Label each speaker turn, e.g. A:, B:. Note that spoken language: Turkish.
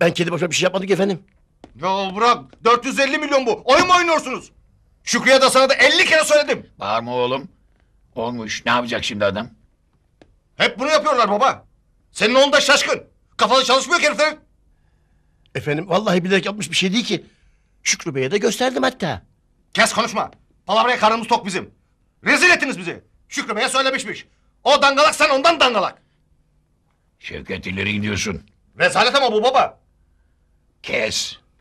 A: Ben kendi başıma bir şey yapmadım ki efendim. Ya bırak 450 milyon bu. Oyun mu oynuyorsunuz? Şükrü'ye de sana da 50 kere söyledim. Bağırma oğlum. Olmuş. Ne yapacak şimdi adam? Hep bunu yapıyorlar baba. Senin onda şaşkın. Kafalı çalışmıyor ki heriflerin.
B: Efendim vallahi bilerek yapmış bir şey değil ki. Şükrü Bey'e de gösterdim hatta. Kes konuşma. Palavraya karnımız tok bizim. Rezil ettiniz bizi. Şükrü Bey'e söylemişmiş.
C: O dangalak sen ondan dangalak.
D: Şevket ileri gidiyorsun.
C: Rezalet ama bu baba.
D: Kes.